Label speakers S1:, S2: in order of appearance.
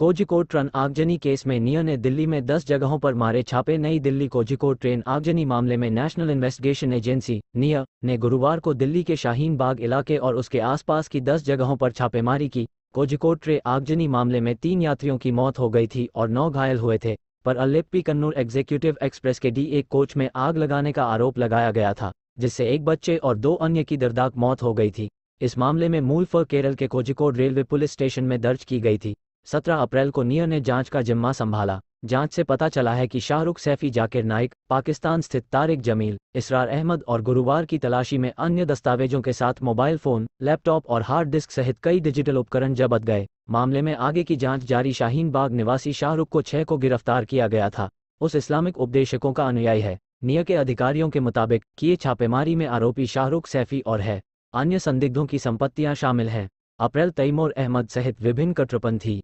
S1: Kozhikode train आगजनी case में NIA ने दिल्ली में 10 जगहों पर मारे छापे नई दिल्ली कोजिकोट ट्रेन आगजनी मामले में नेशनल इन्वेस्टिगेशन एजेंसी नियो ने गुरुवार को दिल्ली के शाहीन बाग इलाके और उसके आसपास की 10 जगहों पर छापेमारी की कोजिकोड ट्रेन आगजनी मामले में तीन यात्रियों की मौत हो गई थी और नौ घायल हुए थे पर अलेप्पी कन्नूर एग्जीक्यूटिव एक्सप्रेस के डी एक कोच में आग लगाने का आरोप लगाया गया था जिससे एक बच्चे और दो अन्य की दर्दाक मौत हो गई थी इस मामले में मूल केरल के कोजिकोट रेलवे पुलिस स्टेशन में दर्ज की गई थी 17 अप्रैल को नियर ने जांच का जिम्मा संभाला जांच से पता चला है कि शाहरुख सैफी जाकिर नाइक पाकिस्तान स्थित तारिक जमील इसरार अहमद और गुरुवार की तलाशी में अन्य दस्तावेजों के साथ मोबाइल फोन लैपटॉप और हार्ड डिस्क सहित कई डिजिटल उपकरण जबत गए मामले में आगे की जांच जारी शाहीन बाग निवासी शाहरुख को छह को गिरफ्तार किया गया था उस इस्लामिक उपदेशकों का अनुयायी है निय के अधिकारियों के मुताबिक किए छापेमारी में आरोपी शाहरुख सैफी और है अन्य संदिग्धों की संपत्तियां शामिल हैं अप्रैल तैमोर अहमद सहित विभिन्न कट्टरपंथी